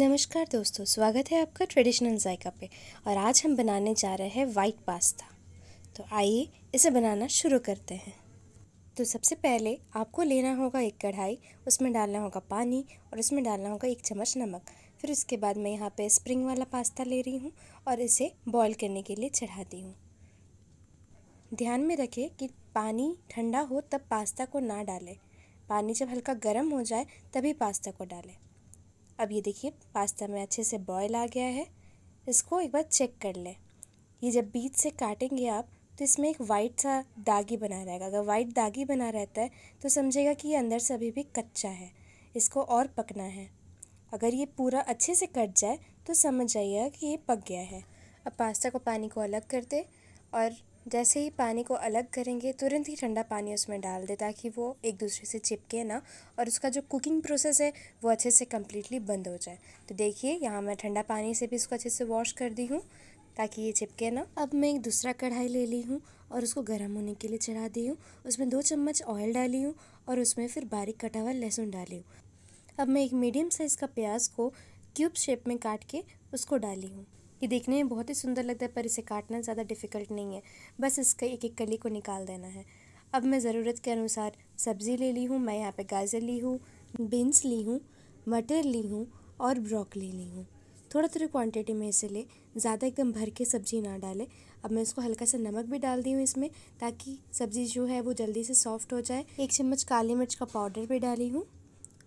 नमस्कार दोस्तों स्वागत है आपका ट्रेडिशनल जायका पे और आज हम बनाने जा रहे हैं वाइट पास्ता तो आइए इसे बनाना शुरू करते हैं तो सबसे पहले आपको लेना होगा एक कढ़ाई उसमें डालना होगा पानी और उसमें डालना होगा एक चम्मच नमक फिर उसके बाद मैं यहाँ पे स्प्रिंग वाला पास्ता ले रही हूँ और इसे बॉईल करने के लिए चढ़ाती हूँ ध्यान में रखें कि पानी ठंडा हो तब पास्ता को ना डालें पानी जब हल्का गर्म हो जाए तभी पास्ता को डालें अब ये देखिए पास्ता में अच्छे से बॉयल आ गया है इसको एक बार चेक कर लें ये जब बीच से काटेंगे आप तो इसमें एक वाइट सा दागी बना रहेगा अगर वाइट दागी बना रहता है तो समझेगा कि ये अंदर से अभी भी कच्चा है इसको और पकना है अगर ये पूरा अच्छे से कट जाए तो समझ जाइएगा कि ये पक गया है अब पास्ता को पानी को अलग कर दें और जैसे ही पानी को अलग करेंगे तुरंत ही ठंडा पानी उसमें डाल दें ताकि वो एक दूसरे से चिपके ना और उसका जो कुकिंग प्रोसेस है वो अच्छे से कम्प्लीटली बंद हो जाए तो देखिए यहाँ मैं ठंडा पानी से भी इसको अच्छे से वॉश कर दी हूँ ताकि ये चिपके ना अब मैं एक दूसरा कढ़ाई ले ली हूँ और उसको गर्म होने के लिए चढ़ा दी हूँ उसमें दो चम्मच ऑयल डाली हूँ और उसमें फिर बारीक कटा हुआ लहसुन डाली हूँ अब मैं एक मीडियम साइज़ का प्याज को क्यूब शेप में काट के उसको डाली हूँ ये देखने में बहुत ही सुंदर लगता है पर इसे काटना ज़्यादा डिफ़िकल्ट नहीं है बस इसके एक एक कली को निकाल देना है अब मैं ज़रूरत के अनुसार सब्ज़ी ले ली हूँ मैं यहाँ पे गाजर ली हूँ बीन्स ली हूँ मटर ली हूँ और ब्रोकली ली हूँ थोड़ा थोड़ी क्वांटिटी में इसे ले ज़्यादा एकदम भर के सब्ज़ी ना डाले अब मैं इसको हल्का सा नमक भी डाल दी हूँ इसमें ताकि सब्ज़ी जो है वो जल्दी से सॉफ्ट हो जाए एक चम्मच काली मिर्च का पाउडर भी डाली हूँ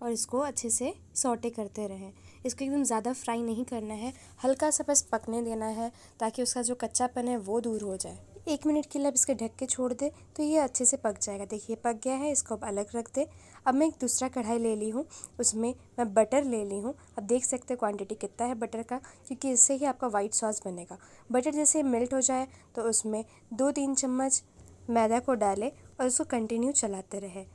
और इसको अच्छे से सोटे करते रहें इसको एकदम ज़्यादा फ्राई नहीं करना है हल्का सा बस पकने देना है ताकि उसका जो कच्चापन है वो दूर हो जाए एक मिनट के लिए आप इसके ढक के छोड़ दें तो ये अच्छे से पक जाएगा देखिए पक गया है इसको अब अलग रख दें अब मैं एक दूसरा कढ़ाई ले ली हूँ उसमें मैं बटर ले ली हूँ अब देख सकते हैं क्वांटिटी कितना है बटर का क्योंकि इससे ही आपका वाइट सॉस बनेगा बटर जैसे मेल्ट हो जाए तो उसमें दो तीन चम्मच मैदा को डालें और उसको कंटिन्यू चलाते रहे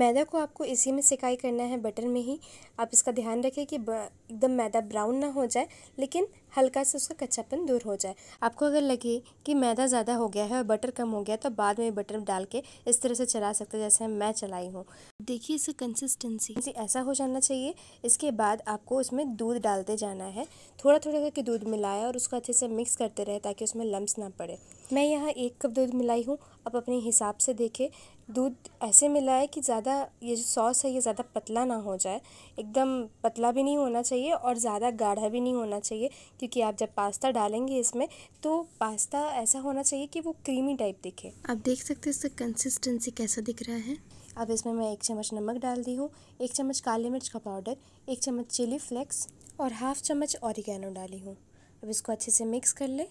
मैदा को आपको इसी में सिकाई करना है बटर में ही आप इसका ध्यान रखें कि एकदम मैदा ब्राउन ना हो जाए लेकिन हल्का सा उसका कच्चापन दूर हो जाए आपको अगर लगे कि मैदा ज़्यादा हो गया है और बटर कम हो गया तो बाद में बटर डाल के इस तरह से चला सकते हैं जैसे मैं चलाई हूँ देखिए इसका कंसिस्टेंसी ऐसा हो जाना चाहिए इसके बाद आपको उसमें दूध डालते जाना है थोड़ा थोड़ा करके दूध मिलाया और उसको अच्छे से मिक्स करते रहे ताकि उसमें लम्ब ना पड़े मैं यहाँ एक कप दूध मिलाई हूँ आप अपने हिसाब से देखें दूध ऐसे मिला है कि ज़्यादा ये जो सॉस है ये ज़्यादा पतला ना हो जाए एकदम पतला भी नहीं होना चाहिए और ज़्यादा गाढ़ा भी नहीं होना चाहिए क्योंकि आप जब पास्ता डालेंगे इसमें तो पास्ता ऐसा होना चाहिए कि वो क्रीमी टाइप दिखे आप देख सकते हैं इसका कंसिस्टेंसी कैसा दिख रहा है अब इसमें मैं एक चम्मच नमक डाल दी हूँ एक चम्मच काले मिर्च का पाउडर एक चम्मच चिली फ्लेक्स और हाफ चम्मच औरिगैनो डाली हूँ अब इसको अच्छे से मिक्स कर लें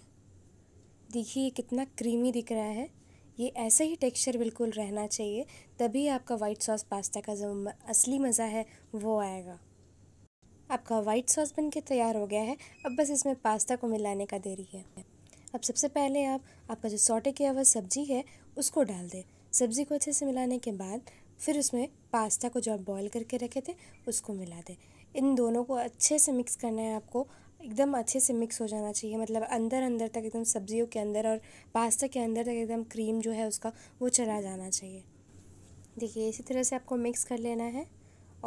देखिए कितना क्रीमी दिख रहा है ये ऐसा ही टेक्सचर बिल्कुल रहना चाहिए तभी आपका वाइट सॉस पास्ता का जो असली मज़ा है वो आएगा आपका वाइट सॉस बन के तैयार हो गया है अब बस इसमें पास्ता को मिलाने का देरी है अब सबसे पहले आप आपका जो सॉटे किया हुआ सब्जी है उसको डाल दें सब्ज़ी को अच्छे से मिलाने के बाद फिर उसमें पास्ता को जो आप बॉयल करके रखे थे उसको मिला दें इन दोनों को अच्छे से मिक्स करना है आपको एकदम अच्छे से मिक्स हो जाना चाहिए मतलब अंदर अंदर तक एकदम सब्जियों के अंदर और पास्ता के अंदर तक एकदम क्रीम जो है उसका वो चला जाना चाहिए देखिए इसी तरह से आपको मिक्स कर लेना है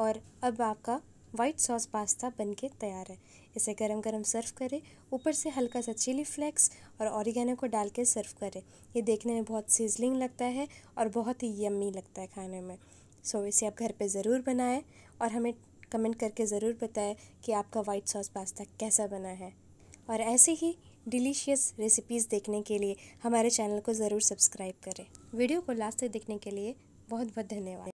और अब आपका वाइट सॉस पास्ता बनके तैयार है इसे गरम गरम सर्व करें ऊपर से हल्का सा चिली फ्लेक्स और ऑरिगेनो को डाल के सर्व करें ये देखने में बहुत सीजलिंग लगता है और बहुत ही यम्मी लगता है खाने में सो so, इसे आप घर पे ज़रूर बनाएं और हमें कमेंट करके ज़रूर बताएं कि आपका वाइट सॉस पास्ता कैसा बना है और ऐसे ही डिलीशियस रेसिपीज़ देखने के लिए हमारे चैनल को ज़रूर सब्सक्राइब करें वीडियो को लास्ट तक देखने के लिए बहुत बहुत धन्यवाद